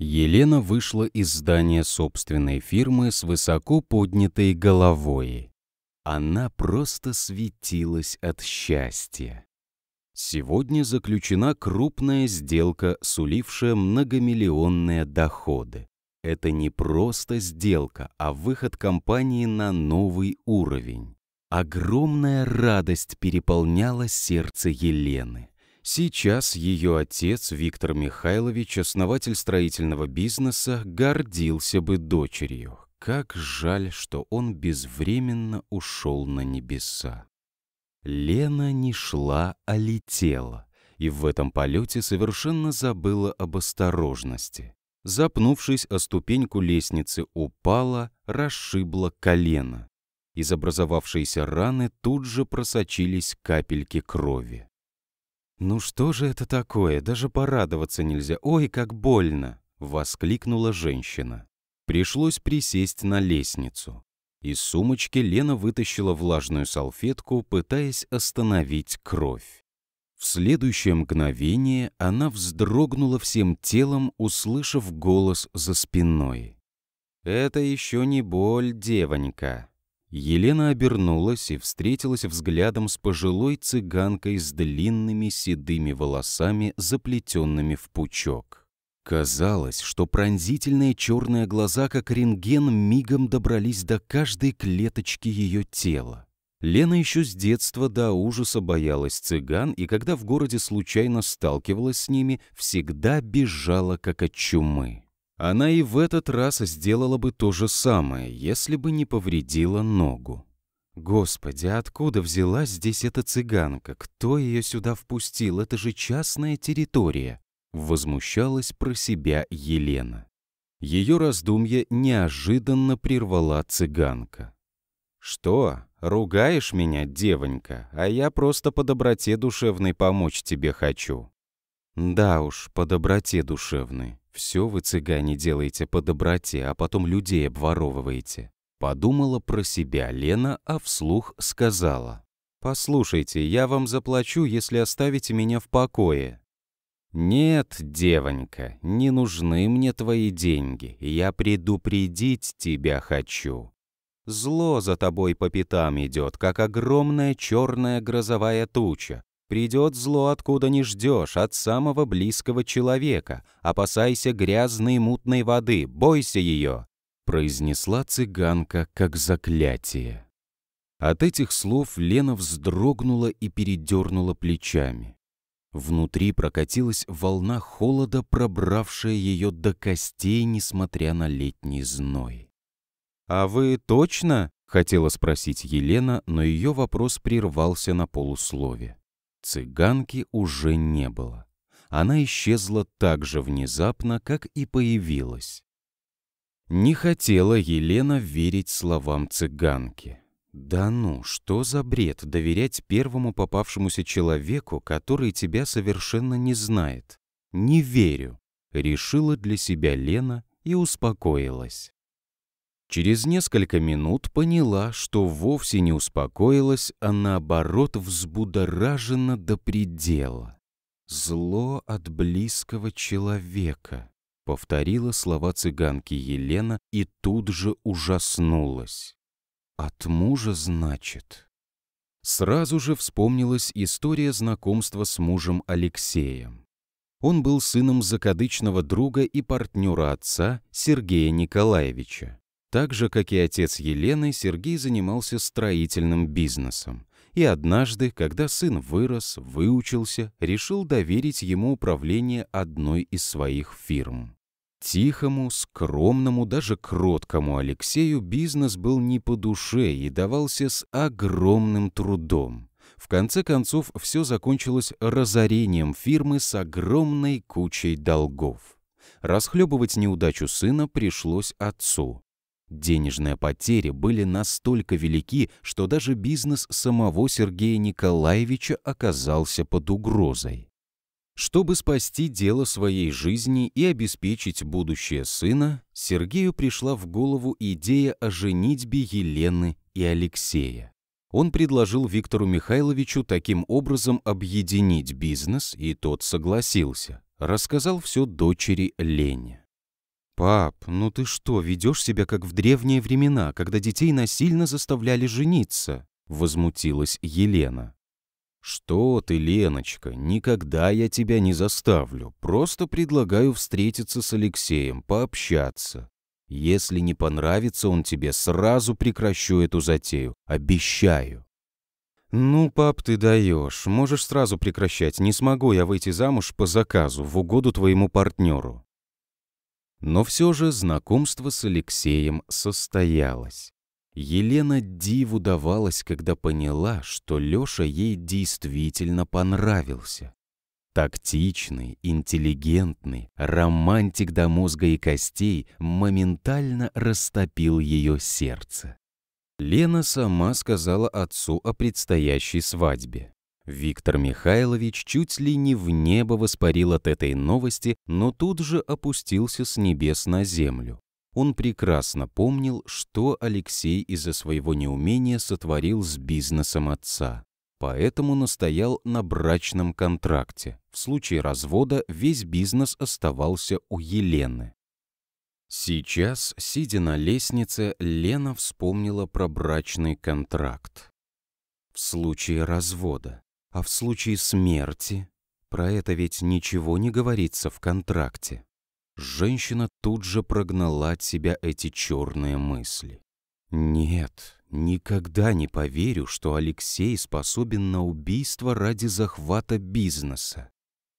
Елена вышла из здания собственной фирмы с высоко поднятой головой. Она просто светилась от счастья. Сегодня заключена крупная сделка, сулившая многомиллионные доходы. Это не просто сделка, а выход компании на новый уровень. Огромная радость переполняла сердце Елены. Сейчас ее отец, Виктор Михайлович, основатель строительного бизнеса, гордился бы дочерью. Как жаль, что он безвременно ушел на небеса. Лена не шла, а летела, и в этом полете совершенно забыла об осторожности. Запнувшись о ступеньку лестницы, упала, расшибла колено. Из образовавшейся раны тут же просочились капельки крови. «Ну что же это такое? Даже порадоваться нельзя. Ой, как больно!» — воскликнула женщина. Пришлось присесть на лестницу. Из сумочки Лена вытащила влажную салфетку, пытаясь остановить кровь. В следующее мгновение она вздрогнула всем телом, услышав голос за спиной. «Это еще не боль, девонька. Елена обернулась и встретилась взглядом с пожилой цыганкой с длинными седыми волосами, заплетенными в пучок. Казалось, что пронзительные черные глаза, как рентген, мигом добрались до каждой клеточки ее тела. Лена еще с детства до ужаса боялась цыган, и когда в городе случайно сталкивалась с ними, всегда бежала, как от чумы. Она и в этот раз сделала бы то же самое, если бы не повредила ногу. Господи, откуда взялась здесь эта цыганка? Кто ее сюда впустил? Это же частная территория. Возмущалась про себя Елена. Ее раздумье неожиданно прервала цыганка. «Что, ругаешь меня, девонька, а я просто по доброте душевной помочь тебе хочу?» «Да уж, по доброте душевной. Все вы, цыгане, делаете по доброте, а потом людей обворовываете. Подумала про себя Лена, а вслух сказала. «Послушайте, я вам заплачу, если оставите меня в покое». «Нет, девонька, не нужны мне твои деньги. Я предупредить тебя хочу. Зло за тобой по пятам идет, как огромная черная грозовая туча. Придет зло, откуда не ждешь, от самого близкого человека. Опасайся грязной мутной воды, бойся ее!» произнесла цыганка как заклятие. От этих слов Лена вздрогнула и передернула плечами. Внутри прокатилась волна холода, пробравшая ее до костей, несмотря на летний зной. «А вы точно?» — хотела спросить Елена, но ее вопрос прервался на полуслове. Цыганки уже не было. Она исчезла так же внезапно, как и появилась. Не хотела Елена верить словам цыганки. Да ну, что за бред доверять первому попавшемуся человеку, который тебя совершенно не знает? Не верю, решила для себя Лена и успокоилась. Через несколько минут поняла, что вовсе не успокоилась, а наоборот взбудоражена до предела. «Зло от близкого человека», — повторила слова цыганки Елена и тут же ужаснулась. «От мужа, значит?» Сразу же вспомнилась история знакомства с мужем Алексеем. Он был сыном закадычного друга и партнера отца Сергея Николаевича. Так же, как и отец Елены, Сергей занимался строительным бизнесом. И однажды, когда сын вырос, выучился, решил доверить ему управление одной из своих фирм. Тихому, скромному, даже кроткому Алексею бизнес был не по душе и давался с огромным трудом. В конце концов, все закончилось разорением фирмы с огромной кучей долгов. Расхлебывать неудачу сына пришлось отцу. Денежные потери были настолько велики, что даже бизнес самого Сергея Николаевича оказался под угрозой. Чтобы спасти дело своей жизни и обеспечить будущее сына, Сергею пришла в голову идея о женитьбе Елены и Алексея. Он предложил Виктору Михайловичу таким образом объединить бизнес, и тот согласился. Рассказал все дочери Лене. «Пап, ну ты что, ведешь себя как в древние времена, когда детей насильно заставляли жениться?» — возмутилась Елена. «Что ты, Леночка, никогда я тебя не заставлю. Просто предлагаю встретиться с Алексеем, пообщаться. Если не понравится он тебе, сразу прекращу эту затею. Обещаю». «Ну, пап, ты даешь. Можешь сразу прекращать. Не смогу я выйти замуж по заказу, в угоду твоему партнеру». Но все же знакомство с Алексеем состоялось. Елена диву давалась, когда поняла, что Леша ей действительно понравился. Тактичный, интеллигентный, романтик до мозга и костей моментально растопил ее сердце. Лена сама сказала отцу о предстоящей свадьбе. Виктор Михайлович чуть ли не в небо воспарил от этой новости, но тут же опустился с небес на землю. Он прекрасно помнил, что Алексей из-за своего неумения сотворил с бизнесом отца. Поэтому настоял на брачном контракте. В случае развода весь бизнес оставался у Елены. Сейчас, сидя на лестнице, Лена вспомнила про брачный контракт. В случае развода. А в случае смерти? Про это ведь ничего не говорится в контракте. Женщина тут же прогнала от себя эти черные мысли. Нет, никогда не поверю, что Алексей способен на убийство ради захвата бизнеса.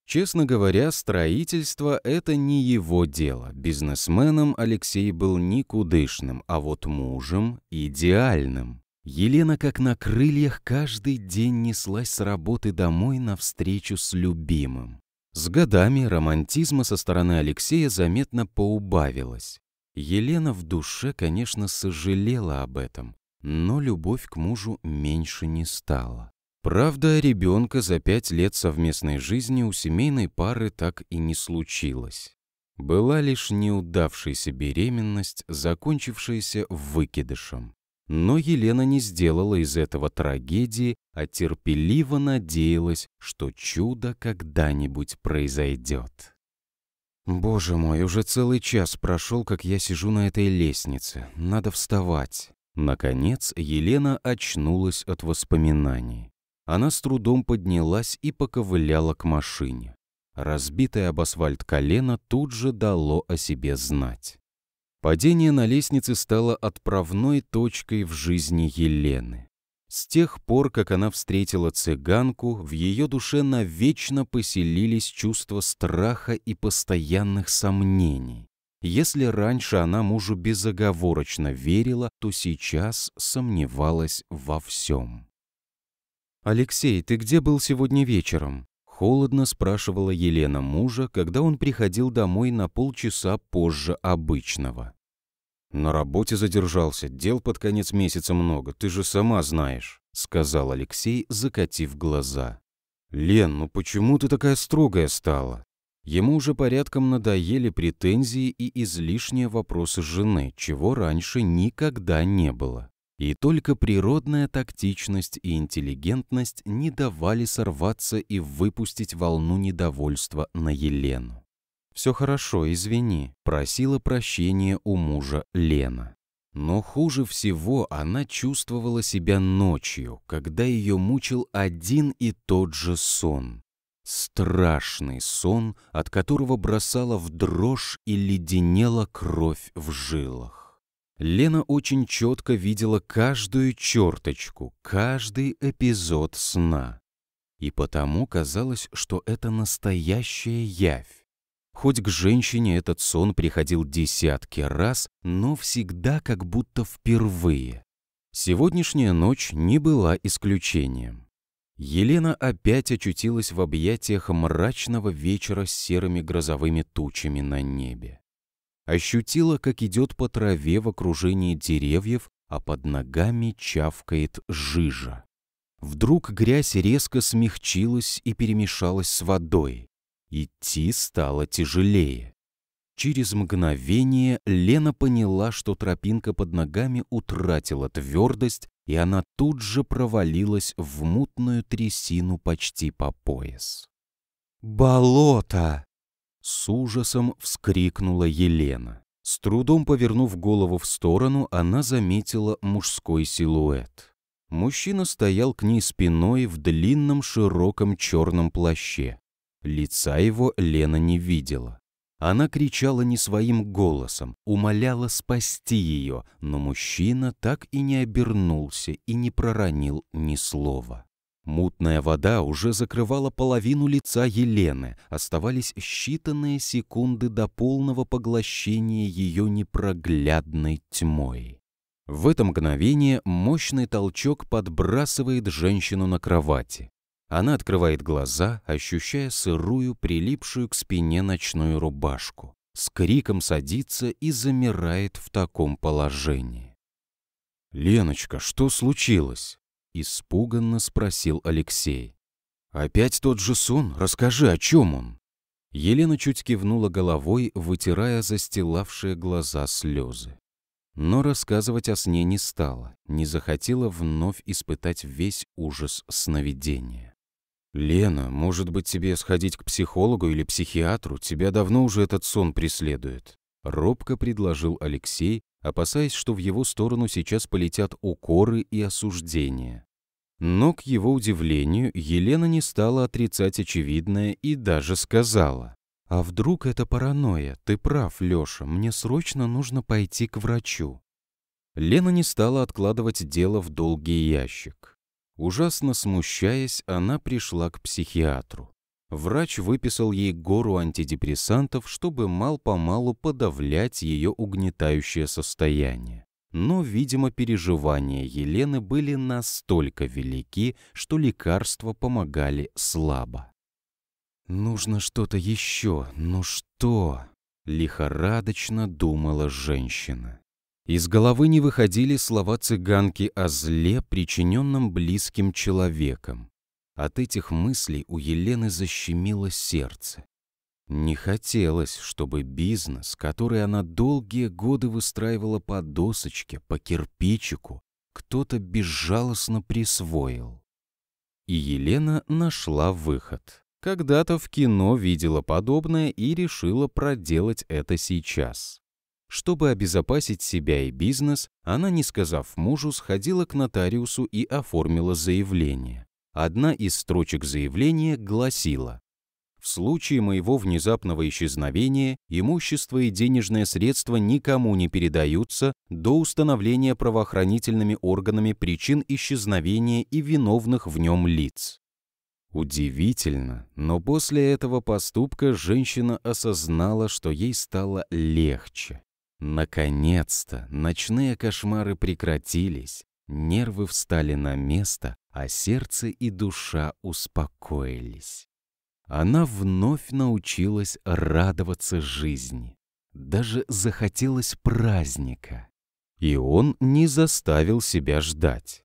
Честно говоря, строительство — это не его дело. Бизнесменом Алексей был никудышным, а вот мужем — идеальным. Елена, как на крыльях, каждый день неслась с работы домой на встречу с любимым. С годами романтизма со стороны Алексея заметно поубавилось. Елена в душе, конечно, сожалела об этом, но любовь к мужу меньше не стала. Правда, ребенка за пять лет совместной жизни у семейной пары так и не случилось. Была лишь неудавшаяся беременность, закончившаяся выкидышем. Но Елена не сделала из этого трагедии, а терпеливо надеялась, что чудо когда-нибудь произойдет. «Боже мой, уже целый час прошел, как я сижу на этой лестнице. Надо вставать». Наконец Елена очнулась от воспоминаний. Она с трудом поднялась и поковыляла к машине. Разбитое об асфальт колено тут же дало о себе знать. Падение на лестнице стало отправной точкой в жизни Елены. С тех пор, как она встретила цыганку, в ее душе навечно поселились чувства страха и постоянных сомнений. Если раньше она мужу безоговорочно верила, то сейчас сомневалась во всем. «Алексей, ты где был сегодня вечером?» Холодно спрашивала Елена мужа, когда он приходил домой на полчаса позже обычного. «На работе задержался, дел под конец месяца много, ты же сама знаешь», сказал Алексей, закатив глаза. «Лен, ну почему ты такая строгая стала?» Ему уже порядком надоели претензии и излишние вопросы жены, чего раньше никогда не было. И только природная тактичность и интеллигентность не давали сорваться и выпустить волну недовольства на Елену. «Все хорошо, извини», — просила прощения у мужа Лена. Но хуже всего она чувствовала себя ночью, когда ее мучил один и тот же сон. Страшный сон, от которого бросала в дрожь и леденела кровь в жилах. Лена очень четко видела каждую черточку, каждый эпизод сна. И потому казалось, что это настоящая явь. Хоть к женщине этот сон приходил десятки раз, но всегда как будто впервые. Сегодняшняя ночь не была исключением. Елена опять очутилась в объятиях мрачного вечера с серыми грозовыми тучами на небе ощутила, как идет по траве в окружении деревьев, а под ногами чавкает жижа. Вдруг грязь резко смягчилась и перемешалась с водой. Идти стало тяжелее. Через мгновение Лена поняла, что тропинка под ногами утратила твердость, и она тут же провалилась в мутную трясину почти по пояс. «Болото!» С ужасом вскрикнула Елена. С трудом повернув голову в сторону, она заметила мужской силуэт. Мужчина стоял к ней спиной в длинном широком черном плаще. Лица его Лена не видела. Она кричала не своим голосом, умоляла спасти ее, но мужчина так и не обернулся и не проронил ни слова. Мутная вода уже закрывала половину лица Елены. Оставались считанные секунды до полного поглощения ее непроглядной тьмой. В это мгновение мощный толчок подбрасывает женщину на кровати. Она открывает глаза, ощущая сырую, прилипшую к спине ночную рубашку. С криком садится и замирает в таком положении. «Леночка, что случилось?» — испуганно спросил Алексей. «Опять тот же сон? Расскажи, о чем он?» Елена чуть кивнула головой, вытирая застилавшие глаза слезы. Но рассказывать о сне не стала, не захотела вновь испытать весь ужас сновидения. «Лена, может быть, тебе сходить к психологу или психиатру? Тебя давно уже этот сон преследует», — робко предложил Алексей, опасаясь, что в его сторону сейчас полетят укоры и осуждения. Но, к его удивлению, Елена не стала отрицать очевидное и даже сказала. «А вдруг это паранойя? Ты прав, Лёша, мне срочно нужно пойти к врачу». Лена не стала откладывать дело в долгий ящик. Ужасно смущаясь, она пришла к психиатру врач выписал ей гору антидепрессантов, чтобы мал-помалу подавлять ее угнетающее состояние. Но, видимо, переживания Елены были настолько велики, что лекарства помогали слабо. «Нужно что-то еще, ну что?» — лихорадочно думала женщина. Из головы не выходили слова цыганки о зле, причиненном близким человеком. От этих мыслей у Елены защемило сердце. Не хотелось, чтобы бизнес, который она долгие годы выстраивала по досочке, по кирпичику, кто-то безжалостно присвоил. И Елена нашла выход. Когда-то в кино видела подобное и решила проделать это сейчас. Чтобы обезопасить себя и бизнес, она, не сказав мужу, сходила к нотариусу и оформила заявление. Одна из строчек заявления гласила «В случае моего внезапного исчезновения имущество и денежные средства никому не передаются до установления правоохранительными органами причин исчезновения и виновных в нем лиц». Удивительно, но после этого поступка женщина осознала, что ей стало легче. Наконец-то ночные кошмары прекратились, Нервы встали на место, а сердце и душа успокоились. Она вновь научилась радоваться жизни. Даже захотелось праздника. И он не заставил себя ждать.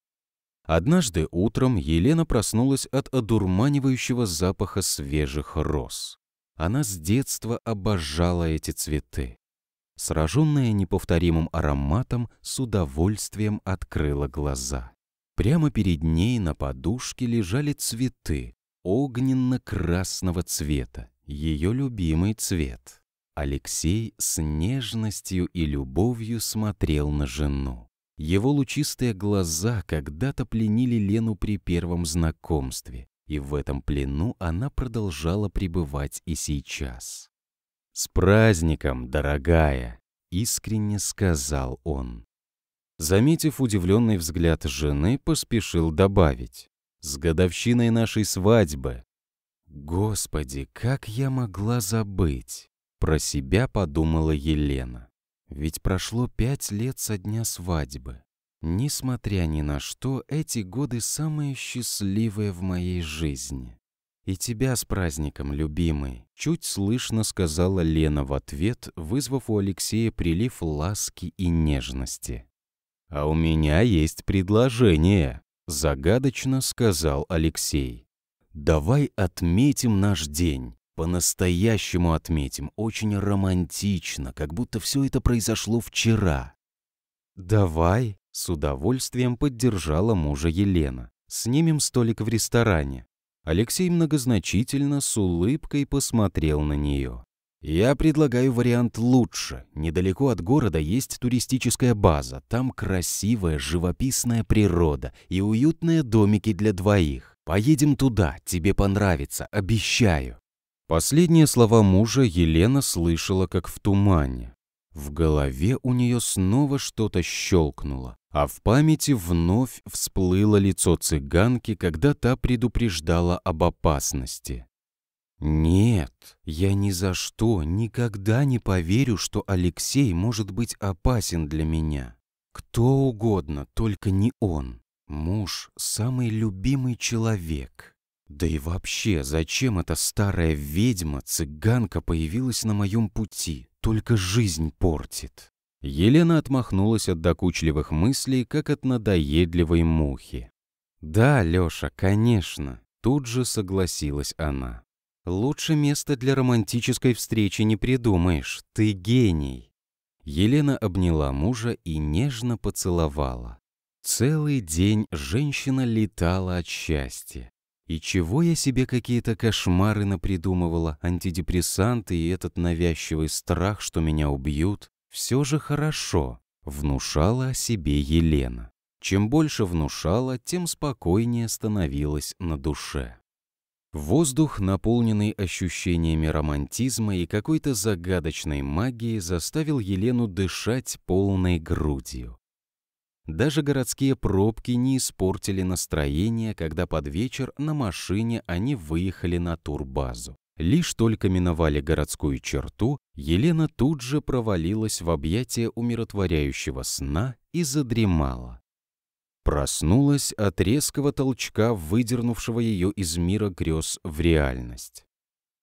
Однажды утром Елена проснулась от одурманивающего запаха свежих роз. Она с детства обожала эти цветы сраженная неповторимым ароматом, с удовольствием открыла глаза. Прямо перед ней на подушке лежали цветы огненно-красного цвета, ее любимый цвет. Алексей с нежностью и любовью смотрел на жену. Его лучистые глаза когда-то пленили Лену при первом знакомстве, и в этом плену она продолжала пребывать и сейчас. «С праздником, дорогая!» — искренне сказал он. Заметив удивленный взгляд жены, поспешил добавить. «С годовщиной нашей свадьбы!» «Господи, как я могла забыть!» — про себя подумала Елена. «Ведь прошло пять лет со дня свадьбы. Несмотря ни на что, эти годы самые счастливые в моей жизни. «И тебя с праздником, любимый!» Чуть слышно сказала Лена в ответ, вызвав у Алексея прилив ласки и нежности. «А у меня есть предложение», — загадочно сказал Алексей. «Давай отметим наш день. По-настоящему отметим, очень романтично, как будто все это произошло вчера». «Давай», — с удовольствием поддержала мужа Елена. «Снимем столик в ресторане. Алексей многозначительно с улыбкой посмотрел на нее. «Я предлагаю вариант лучше. Недалеко от города есть туристическая база. Там красивая живописная природа и уютные домики для двоих. Поедем туда, тебе понравится, обещаю». Последние слова мужа Елена слышала, как в тумане. В голове у нее снова что-то щелкнуло. А в памяти вновь всплыло лицо цыганки, когда та предупреждала об опасности. «Нет, я ни за что никогда не поверю, что Алексей может быть опасен для меня. Кто угодно, только не он. Муж – самый любимый человек. Да и вообще, зачем эта старая ведьма, цыганка, появилась на моем пути? Только жизнь портит». Елена отмахнулась от докучливых мыслей, как от надоедливой мухи. «Да, Лёша, конечно», — тут же согласилась она. «Лучше места для романтической встречи не придумаешь. Ты гений». Елена обняла мужа и нежно поцеловала. Целый день женщина летала от счастья. И чего я себе какие-то кошмары напридумывала, антидепрессанты и этот навязчивый страх, что меня убьют? все же хорошо», — внушала о себе Елена. Чем больше внушала, тем спокойнее становилась на душе. Воздух, наполненный ощущениями романтизма и какой-то загадочной магии, заставил Елену дышать полной грудью. Даже городские пробки не испортили настроение, когда под вечер на машине они выехали на турбазу. Лишь только миновали городскую черту, Елена тут же провалилась в объятия умиротворяющего сна и задремала. Проснулась от резкого толчка, выдернувшего ее из мира грез в реальность.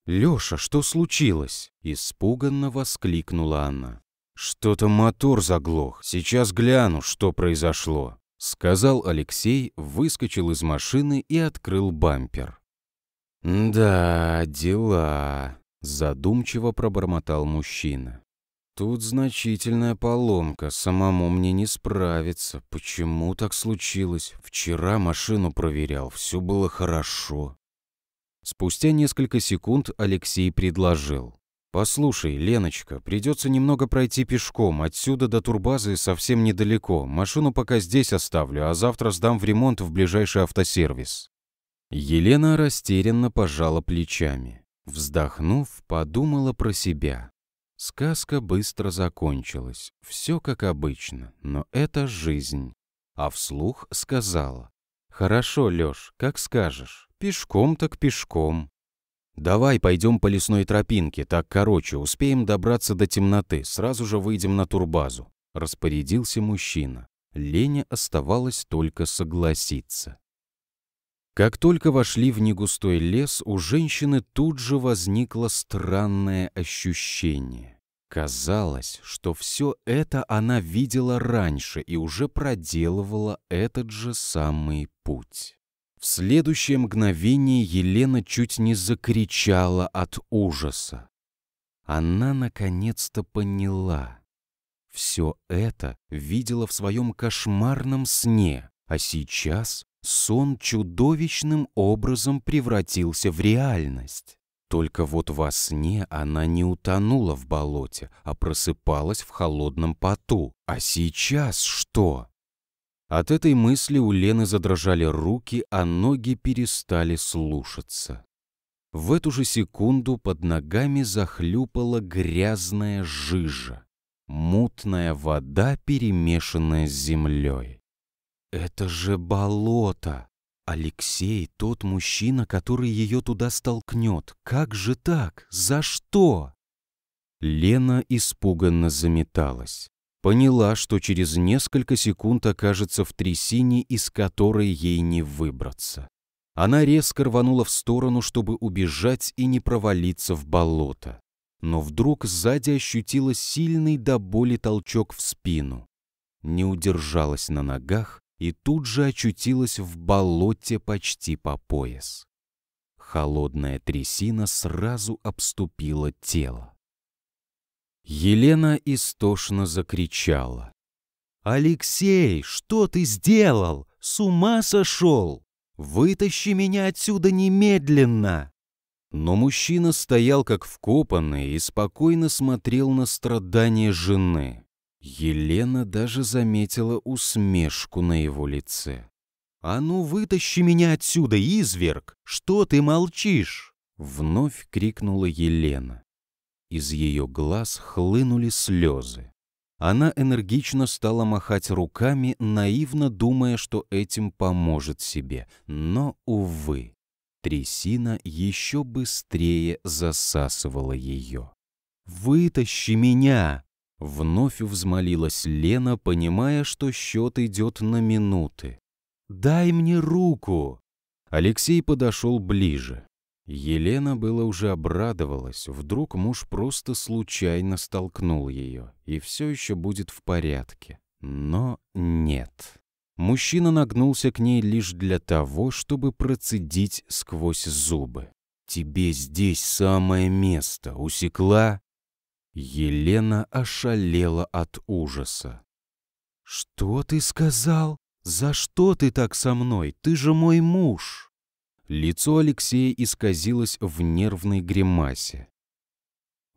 «Леша, что случилось?» — испуганно воскликнула она. «Что-то мотор заглох. Сейчас гляну, что произошло», — сказал Алексей, выскочил из машины и открыл бампер. «Да, дела», — задумчиво пробормотал мужчина. «Тут значительная поломка, самому мне не справиться. Почему так случилось? Вчера машину проверял, все было хорошо». Спустя несколько секунд Алексей предложил. «Послушай, Леночка, придется немного пройти пешком. Отсюда до турбазы совсем недалеко. Машину пока здесь оставлю, а завтра сдам в ремонт в ближайший автосервис». Елена растерянно пожала плечами. Вздохнув, подумала про себя. Сказка быстро закончилась, все как обычно, но это жизнь. А вслух сказала. «Хорошо, Лёш, как скажешь. Пешком так пешком». «Давай пойдем по лесной тропинке, так короче, успеем добраться до темноты, сразу же выйдем на турбазу», — распорядился мужчина. Лене оставалось только согласиться. Как только вошли в негустой лес, у женщины тут же возникло странное ощущение. Казалось, что все это она видела раньше и уже проделывала этот же самый путь. В следующее мгновение Елена чуть не закричала от ужаса. Она наконец-то поняла. Все это видела в своем кошмарном сне, а сейчас сон чудовищным образом превратился в реальность. Только вот во сне она не утонула в болоте, а просыпалась в холодном поту. А сейчас что? От этой мысли у Лены задрожали руки, а ноги перестали слушаться. В эту же секунду под ногами захлюпала грязная жижа, мутная вода, перемешанная с землей. Это же болото! Алексей тот мужчина, который ее туда столкнет. Как же так? За что? Лена испуганно заметалась. Поняла, что через несколько секунд окажется в трясине, из которой ей не выбраться. Она резко рванула в сторону, чтобы убежать и не провалиться в болото. Но вдруг сзади ощутила сильный до боли толчок в спину. Не удержалась на ногах и тут же очутилась в болоте почти по пояс. Холодная трясина сразу обступила тело. Елена истошно закричала. «Алексей, что ты сделал? С ума сошел? Вытащи меня отсюда немедленно!» Но мужчина стоял как вкопанный и спокойно смотрел на страдания жены. Елена даже заметила усмешку на его лице. «А ну, вытащи меня отсюда, изверг! Что ты молчишь?» Вновь крикнула Елена. Из ее глаз хлынули слезы. Она энергично стала махать руками, наивно думая, что этим поможет себе. Но, увы, трясина еще быстрее засасывала ее. «Вытащи меня!» Вновь взмолилась Лена, понимая, что счет идет на минуты. «Дай мне руку!» Алексей подошел ближе. Елена была уже обрадовалась. Вдруг муж просто случайно столкнул ее, и все еще будет в порядке. Но нет. Мужчина нагнулся к ней лишь для того, чтобы процедить сквозь зубы. «Тебе здесь самое место, усекла?» Елена ошалела от ужаса. «Что ты сказал? За что ты так со мной? Ты же мой муж!» Лицо Алексея исказилось в нервной гримасе.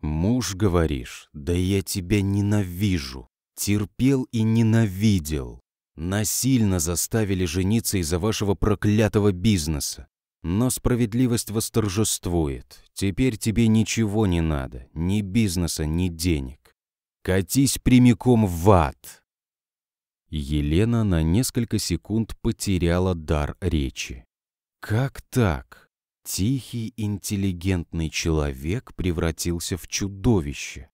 «Муж, говоришь, да я тебя ненавижу, терпел и ненавидел. Насильно заставили жениться из-за вашего проклятого бизнеса. Но справедливость восторжествует. Теперь тебе ничего не надо, ни бизнеса, ни денег. Катись прямиком в ад!» Елена на несколько секунд потеряла дар речи. «Как так? Тихий, интеллигентный человек превратился в чудовище.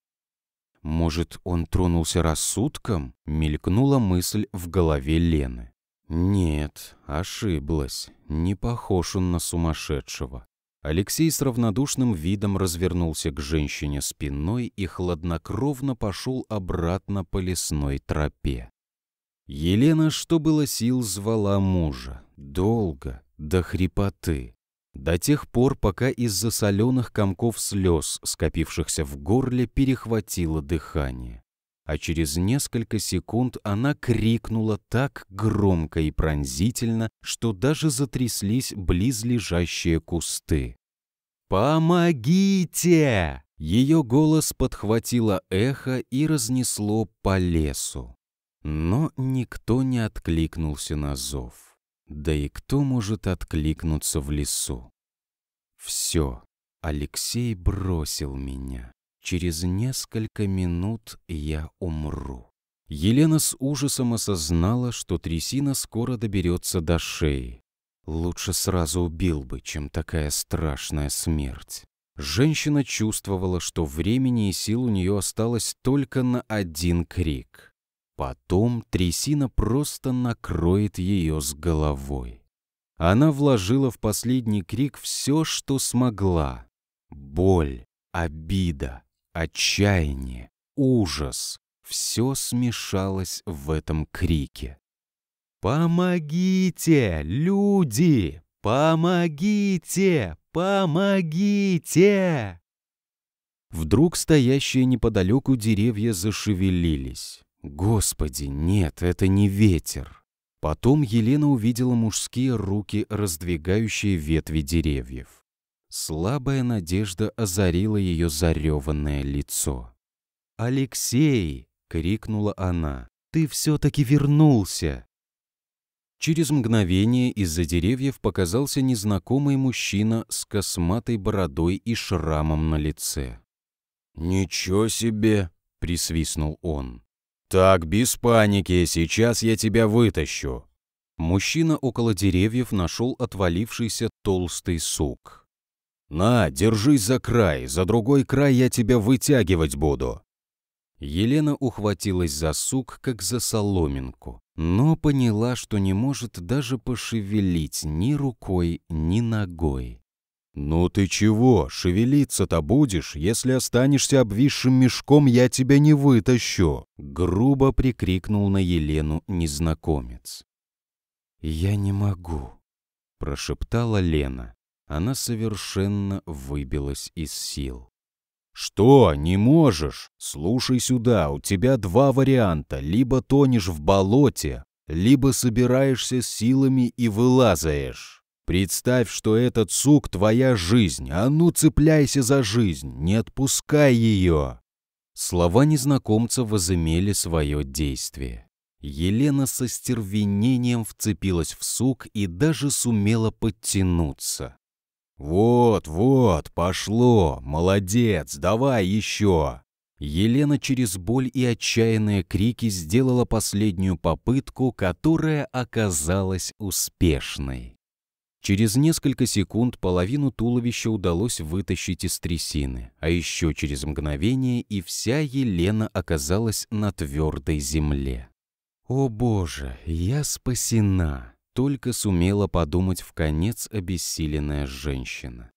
Может, он тронулся рассудком?» — мелькнула мысль в голове Лены. Нет, ошиблась. Не похож он на сумасшедшего. Алексей с равнодушным видом развернулся к женщине спиной и хладнокровно пошел обратно по лесной тропе. Елена, что было сил, звала мужа. Долго, до хрипоты. До тех пор, пока из-за соленых комков слез, скопившихся в горле, перехватило дыхание а через несколько секунд она крикнула так громко и пронзительно, что даже затряслись близлежащие кусты. «Помогите!» Ее голос подхватило эхо и разнесло по лесу. Но никто не откликнулся на зов. Да и кто может откликнуться в лесу? Все, Алексей бросил меня. Через несколько минут я умру. Елена с ужасом осознала, что трясина скоро доберется до шеи. Лучше сразу убил бы, чем такая страшная смерть. Женщина чувствовала, что времени и сил у нее осталось только на один крик. Потом трясина просто накроет ее с головой. Она вложила в последний крик все, что смогла. Боль, обида, отчаяние, ужас. Все смешалось в этом крике. «Помогите, люди! Помогите! Помогите!» Вдруг стоящие неподалеку деревья зашевелились. Господи, нет, это не ветер. Потом Елена увидела мужские руки, раздвигающие ветви деревьев. Слабая надежда озарила ее зареванное лицо. «Алексей!» — крикнула она. «Ты все-таки вернулся!» Через мгновение из-за деревьев показался незнакомый мужчина с косматой бородой и шрамом на лице. «Ничего себе!» — присвистнул он. «Так, без паники, сейчас я тебя вытащу!» Мужчина около деревьев нашел отвалившийся толстый сук. «На, держись за край, за другой край я тебя вытягивать буду!» Елена ухватилась за сук, как за соломинку, но поняла, что не может даже пошевелить ни рукой, ни ногой. «Ну ты чего, шевелиться-то будешь, если останешься обвисшим мешком, я тебя не вытащу!» Грубо прикрикнул на Елену незнакомец. «Я не могу», — прошептала Лена. Она совершенно выбилась из сил. «Что, не можешь? Слушай сюда, у тебя два варианта. Либо тонешь в болоте, либо собираешься силами и вылазаешь. Представь, что этот сук — твоя жизнь. А ну, цепляйся за жизнь, не отпускай ее!» Слова незнакомца возымели свое действие. Елена со стервенением вцепилась в сук и даже сумела подтянуться. «Вот, вот, пошло! Молодец! Давай еще!» Елена через боль и отчаянные крики сделала последнюю попытку, которая оказалась успешной. Через несколько секунд половину туловища удалось вытащить из трясины, а еще через мгновение и вся Елена оказалась на твердой земле. «О боже, я спасена!» только сумела подумать в конец обессиленная женщина.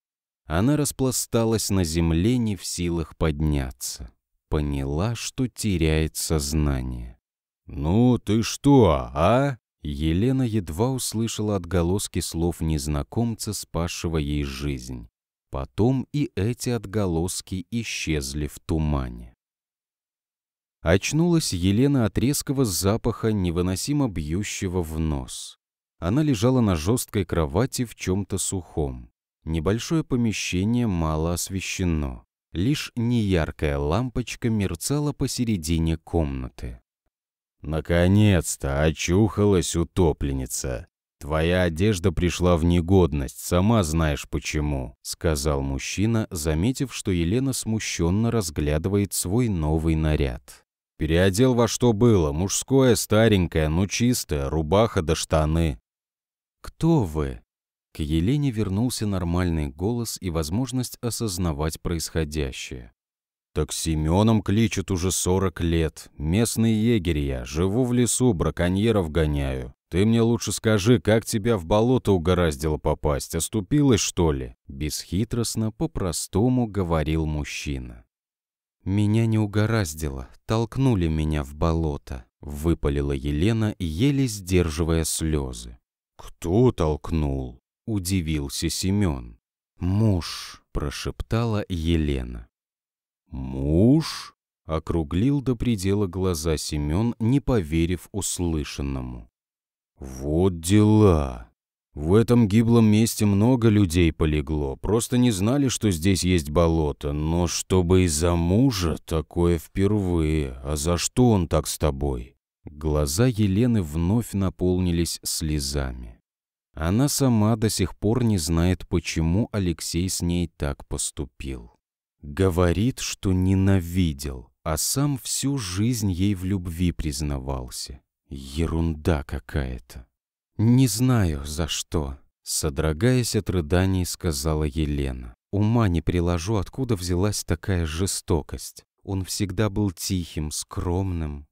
Она распласталась на земле, не в силах подняться. Поняла, что теряет сознание. «Ну ты что, а?» Елена едва услышала отголоски слов незнакомца, спасшего ей жизнь. Потом и эти отголоски исчезли в тумане. Очнулась Елена от резкого запаха, невыносимо бьющего в нос. Она лежала на жесткой кровати в чем-то сухом. Небольшое помещение мало освещено. Лишь неяркая лампочка мерцала посередине комнаты. «Наконец-то очухалась утопленница. Твоя одежда пришла в негодность, сама знаешь почему», — сказал мужчина, заметив, что Елена смущенно разглядывает свой новый наряд. «Переодел во что было, мужское, старенькое, но чистое, рубаха до да штаны. «Кто вы?» К Елене вернулся нормальный голос и возможность осознавать происходящее. «Так Семеном кличут уже сорок лет. Местный егерь я, живу в лесу, браконьеров гоняю. Ты мне лучше скажи, как тебя в болото угораздило попасть, оступилась, что ли?» Бесхитростно, по-простому говорил мужчина. «Меня не угораздило, толкнули меня в болото», — выпалила Елена, еле сдерживая слезы. «Кто толкнул?» — удивился Семен. «Муж», — прошептала Елена. «Муж?» — округлил до предела глаза Семен, не поверив услышанному. «Вот дела! В этом гиблом месте много людей полегло, просто не знали, что здесь есть болото, но чтобы из-за мужа такое впервые, а за что он так с тобой?» Глаза Елены вновь наполнились слезами. Она сама до сих пор не знает, почему Алексей с ней так поступил. Говорит, что ненавидел, а сам всю жизнь ей в любви признавался. Ерунда какая-то. «Не знаю, за что», — содрогаясь от рыданий, сказала Елена. «Ума не приложу, откуда взялась такая жестокость. Он всегда был тихим, скромным».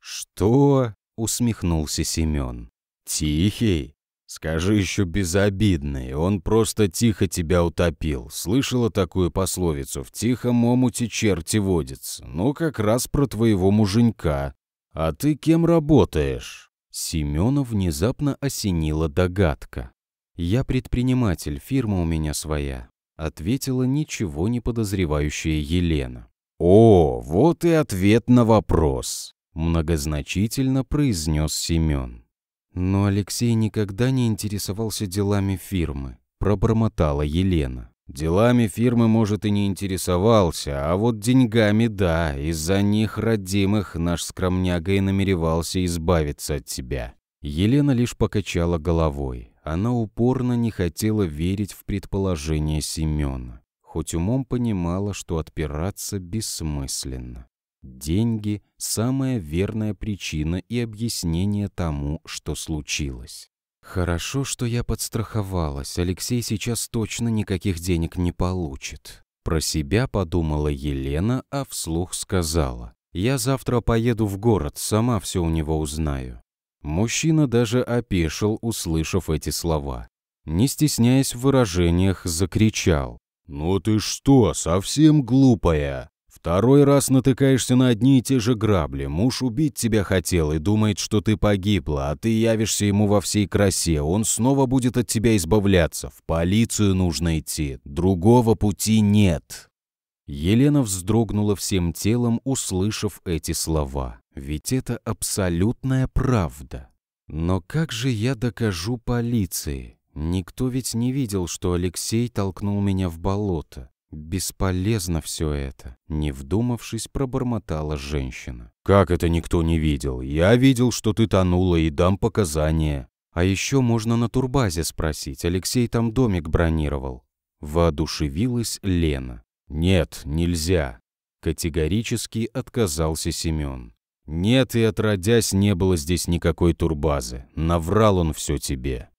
«Что?» — усмехнулся Семен. «Тихий? Скажи еще безобидный, он просто тихо тебя утопил. Слышала такую пословицу, в тихом омуте черти водится. Ну, как раз про твоего муженька. А ты кем работаешь? Семена внезапно осенила догадка. «Я предприниматель, фирма у меня своя», — ответила ничего не подозревающая Елена. «О, вот и ответ на вопрос», — многозначительно произнес Семен. Но Алексей никогда не интересовался делами фирмы, пробормотала Елена. Делами фирмы, может, и не интересовался, а вот деньгами – да, из-за них, родимых, наш скромняга и намеревался избавиться от тебя. Елена лишь покачала головой. Она упорно не хотела верить в предположение Семена, хоть умом понимала, что отпираться бессмысленно. Деньги – самая верная причина и объяснение тому, что случилось. Хорошо, что я подстраховалась, Алексей сейчас точно никаких денег не получит. Про себя подумала Елена, а вслух сказала. «Я завтра поеду в город, сама все у него узнаю». Мужчина даже опешил, услышав эти слова. Не стесняясь в выражениях, закричал. «Ну ты что, совсем глупая? Второй раз натыкаешься на одни и те же грабли. Муж убить тебя хотел и думает, что ты погибла, а ты явишься ему во всей красе. Он снова будет от тебя избавляться. В полицию нужно идти. Другого пути нет. Елена вздрогнула всем телом, услышав эти слова. Ведь это абсолютная правда. Но как же я докажу полиции? Никто ведь не видел, что Алексей толкнул меня в болото. «Бесполезно все это», — не вдумавшись, пробормотала женщина. «Как это никто не видел? Я видел, что ты тонула, и дам показания». «А еще можно на турбазе спросить. Алексей там домик бронировал». Воодушевилась Лена. «Нет, нельзя», — категорически отказался Семен. «Нет, и отродясь, не было здесь никакой турбазы. Наврал он все тебе».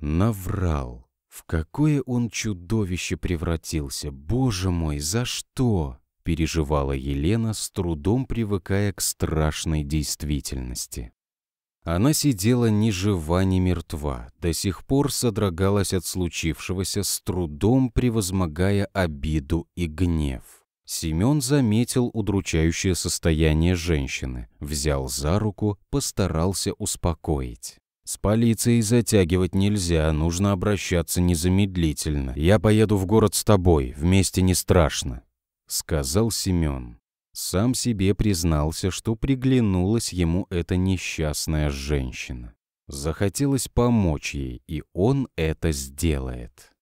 «Наврал», в какое он чудовище превратился! Боже мой, за что? Переживала Елена, с трудом привыкая к страшной действительности. Она сидела ни жива, ни мертва, до сих пор содрогалась от случившегося, с трудом превозмогая обиду и гнев. Семен заметил удручающее состояние женщины, взял за руку, постарался успокоить. С полицией затягивать нельзя, нужно обращаться незамедлительно. Я поеду в город с тобой, вместе не страшно», — сказал Семен. Сам себе признался, что приглянулась ему эта несчастная женщина. Захотелось помочь ей, и он это сделает.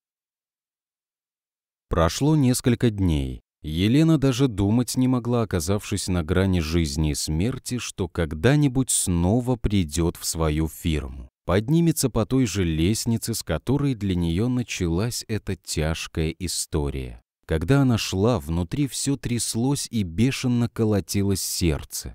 Прошло несколько дней. Елена даже думать не могла, оказавшись на грани жизни и смерти, что когда-нибудь снова придет в свою фирму, поднимется по той же лестнице, с которой для нее началась эта тяжкая история. Когда она шла, внутри все тряслось и бешено колотилось сердце.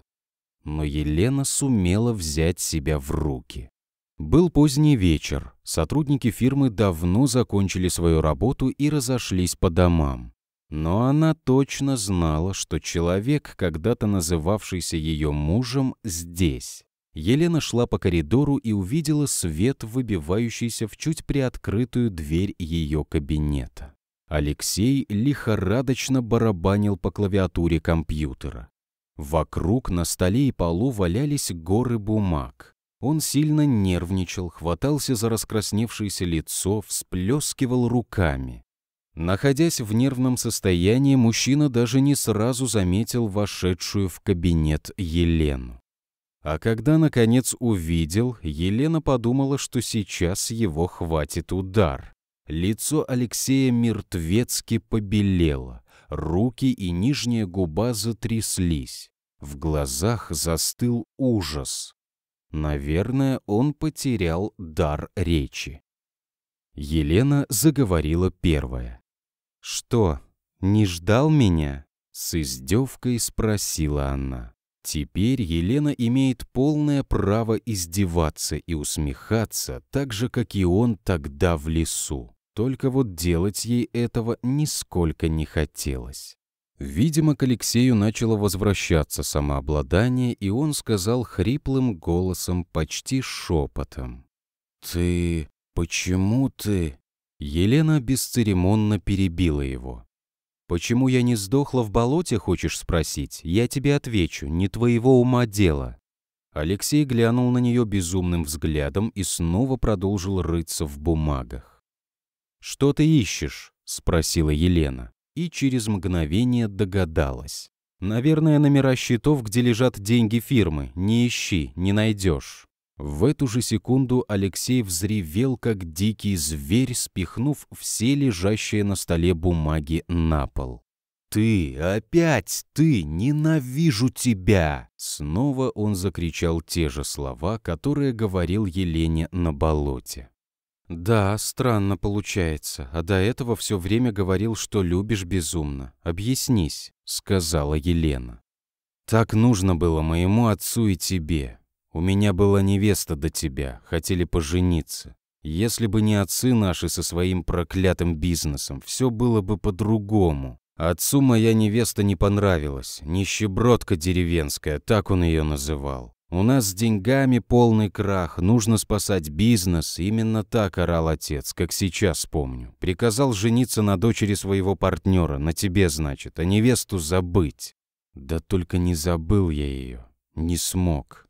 Но Елена сумела взять себя в руки. Был поздний вечер, сотрудники фирмы давно закончили свою работу и разошлись по домам. Но она точно знала, что человек, когда-то называвшийся ее мужем, здесь. Елена шла по коридору и увидела свет, выбивающийся в чуть приоткрытую дверь ее кабинета. Алексей лихорадочно барабанил по клавиатуре компьютера. Вокруг на столе и полу валялись горы бумаг. Он сильно нервничал, хватался за раскрасневшееся лицо, всплескивал руками. Находясь в нервном состоянии, мужчина даже не сразу заметил вошедшую в кабинет Елену. А когда, наконец, увидел, Елена подумала, что сейчас его хватит удар. Лицо Алексея мертвецки побелело, руки и нижняя губа затряслись. В глазах застыл ужас. Наверное, он потерял дар речи. Елена заговорила первая. «Что, не ждал меня?» — с издевкой спросила она. Теперь Елена имеет полное право издеваться и усмехаться, так же, как и он тогда в лесу. Только вот делать ей этого нисколько не хотелось. Видимо, к Алексею начало возвращаться самообладание, и он сказал хриплым голосом, почти шепотом. «Ты... почему ты...» Елена бесцеремонно перебила его. «Почему я не сдохла в болоте, хочешь спросить? Я тебе отвечу, не твоего ума дело». Алексей глянул на нее безумным взглядом и снова продолжил рыться в бумагах. «Что ты ищешь?» — спросила Елена, и через мгновение догадалась. «Наверное, номера счетов, где лежат деньги фирмы. Не ищи, не найдешь». В эту же секунду Алексей взревел, как дикий зверь, спихнув все лежащие на столе бумаги на пол. «Ты! Опять ты! Ненавижу тебя!» Снова он закричал те же слова, которые говорил Елене на болоте. «Да, странно получается, а до этого все время говорил, что любишь безумно. Объяснись», — сказала Елена. «Так нужно было моему отцу и тебе. У меня была невеста до тебя, хотели пожениться. Если бы не отцы наши со своим проклятым бизнесом, все было бы по-другому. Отцу моя невеста не понравилась, нищебродка деревенская, так он ее называл. У нас с деньгами полный крах, нужно спасать бизнес, именно так орал отец, как сейчас помню. Приказал жениться на дочери своего партнера, на тебе, значит, а невесту забыть. Да только не забыл я ее, не смог.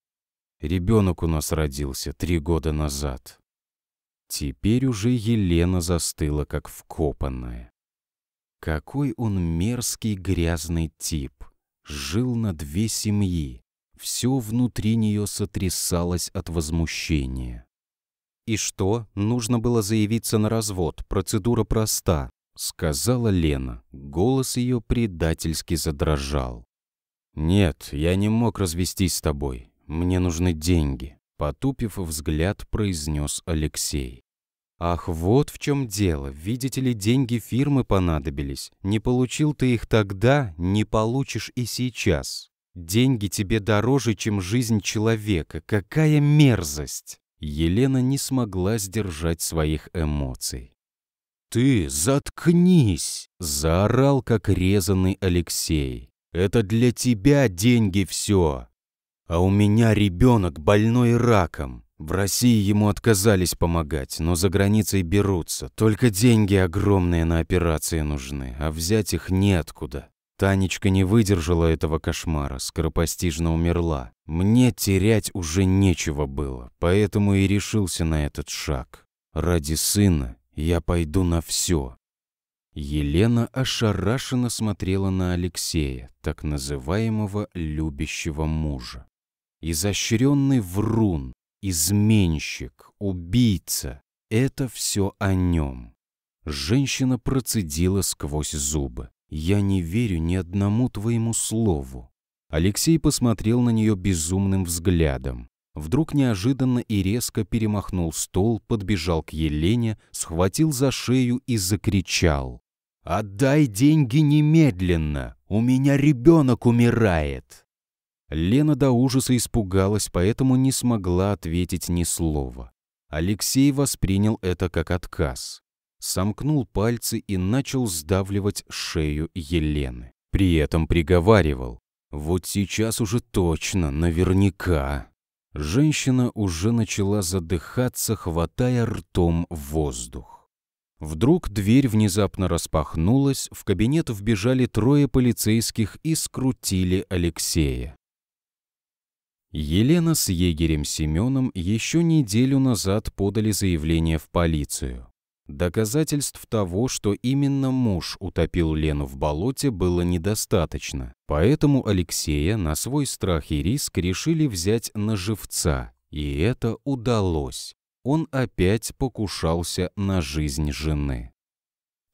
Ребенок у нас родился три года назад. Теперь уже Елена застыла, как вкопанная. Какой он мерзкий грязный тип. Жил на две семьи. Все внутри нее сотрясалось от возмущения. «И что? Нужно было заявиться на развод. Процедура проста», — сказала Лена. Голос ее предательски задрожал. «Нет, я не мог развестись с тобой мне нужны деньги», — потупив взгляд, произнес Алексей. «Ах, вот в чем дело. Видите ли, деньги фирмы понадобились. Не получил ты их тогда, не получишь и сейчас. Деньги тебе дороже, чем жизнь человека. Какая мерзость!» Елена не смогла сдержать своих эмоций. «Ты заткнись!» — заорал, как резанный Алексей. «Это для тебя деньги все. А у меня ребенок больной раком. В России ему отказались помогать, но за границей берутся. Только деньги огромные на операции нужны, а взять их неоткуда. Танечка не выдержала этого кошмара, скоропостижно умерла. Мне терять уже нечего было, поэтому и решился на этот шаг. Ради сына я пойду на все. Елена ошарашенно смотрела на Алексея, так называемого любящего мужа. Изощренный врун, изменщик, убийца — это все о нем. Женщина процедила сквозь зубы. «Я не верю ни одному твоему слову». Алексей посмотрел на нее безумным взглядом. Вдруг неожиданно и резко перемахнул стол, подбежал к Елене, схватил за шею и закричал. «Отдай деньги немедленно! У меня ребенок умирает!» Лена до ужаса испугалась, поэтому не смогла ответить ни слова. Алексей воспринял это как отказ. Сомкнул пальцы и начал сдавливать шею Елены. При этом приговаривал. «Вот сейчас уже точно, наверняка». Женщина уже начала задыхаться, хватая ртом воздух. Вдруг дверь внезапно распахнулась, в кабинет вбежали трое полицейских и скрутили Алексея. Елена с егерем Семеном еще неделю назад подали заявление в полицию. Доказательств того, что именно муж утопил Лену в болоте, было недостаточно, поэтому Алексея на свой страх и риск решили взять на живца, и это удалось. Он опять покушался на жизнь жены.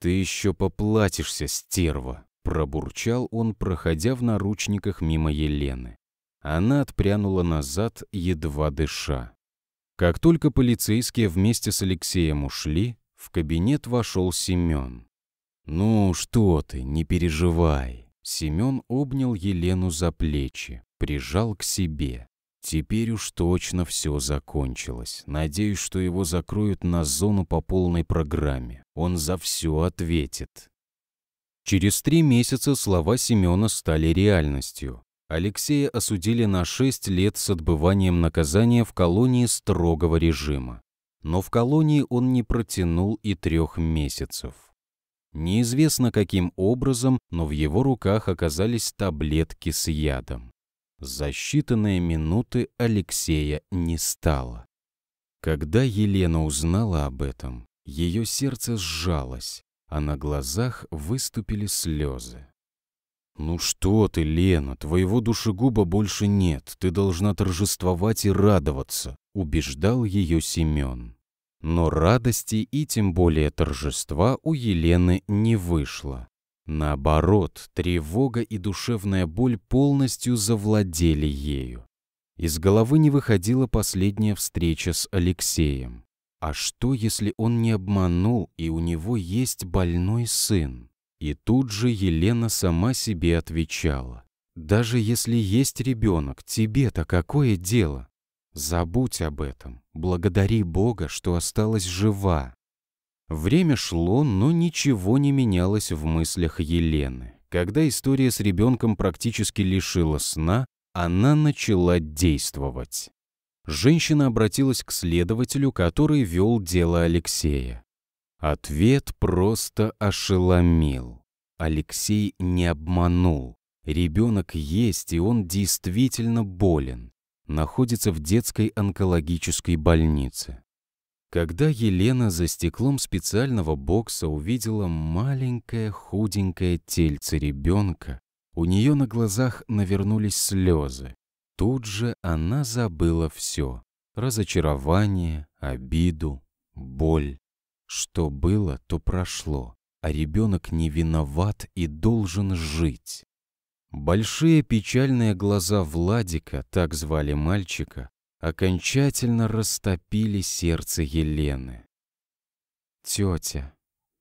«Ты еще поплатишься, стерва!» – пробурчал он, проходя в наручниках мимо Елены. Она отпрянула назад, едва дыша. Как только полицейские вместе с Алексеем ушли, в кабинет вошел Семен. «Ну что ты, не переживай!» Семен обнял Елену за плечи, прижал к себе. Теперь уж точно все закончилось. Надеюсь, что его закроют на зону по полной программе. Он за все ответит. Через три месяца слова Семена стали реальностью. Алексея осудили на 6 лет с отбыванием наказания в колонии строгого режима. Но в колонии он не протянул и трех месяцев. Неизвестно каким образом, но в его руках оказались таблетки с ядом. За считанные минуты Алексея не стало. Когда Елена узнала об этом, ее сердце сжалось, а на глазах выступили слезы. «Ну что ты, Лена, твоего душегуба больше нет, ты должна торжествовать и радоваться», — убеждал ее Семен. Но радости и тем более торжества у Елены не вышло. Наоборот, тревога и душевная боль полностью завладели ею. Из головы не выходила последняя встреча с Алексеем. А что, если он не обманул, и у него есть больной сын? И тут же Елена сама себе отвечала. «Даже если есть ребенок, тебе-то какое дело? Забудь об этом. Благодари Бога, что осталась жива». Время шло, но ничего не менялось в мыслях Елены. Когда история с ребенком практически лишила сна, она начала действовать. Женщина обратилась к следователю, который вел дело Алексея. Ответ просто ошеломил. Алексей не обманул. Ребенок есть, и он действительно болен. Находится в детской онкологической больнице. Когда Елена за стеклом специального бокса увидела маленькое худенькое тельце ребенка, у нее на глазах навернулись слезы. Тут же она забыла все. Разочарование, обиду, боль. Что было, то прошло, а ребенок не виноват и должен жить. Большие печальные глаза Владика, так звали мальчика, окончательно растопили сердце Елены. «Тетя,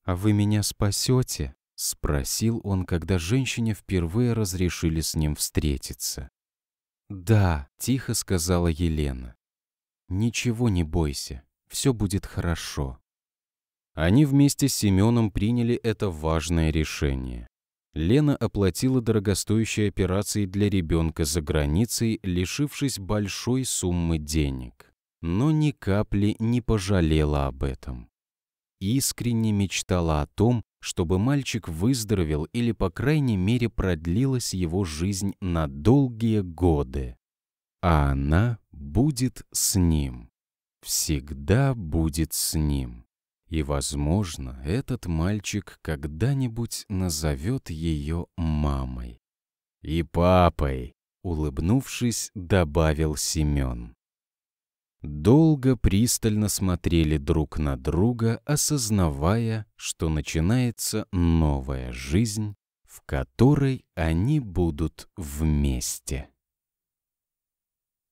а вы меня спасете?» — спросил он, когда женщине впервые разрешили с ним встретиться. «Да», — тихо сказала Елена. «Ничего не бойся, все будет хорошо. Они вместе с Семеном приняли это важное решение. Лена оплатила дорогостоящие операции для ребенка за границей, лишившись большой суммы денег. Но ни капли не пожалела об этом. Искренне мечтала о том, чтобы мальчик выздоровел или, по крайней мере, продлилась его жизнь на долгие годы. А она будет с ним. Всегда будет с ним. И, возможно, этот мальчик когда-нибудь назовет ее мамой. «И папой», — улыбнувшись, добавил Семен. Долго пристально смотрели друг на друга, осознавая, что начинается новая жизнь, в которой они будут вместе.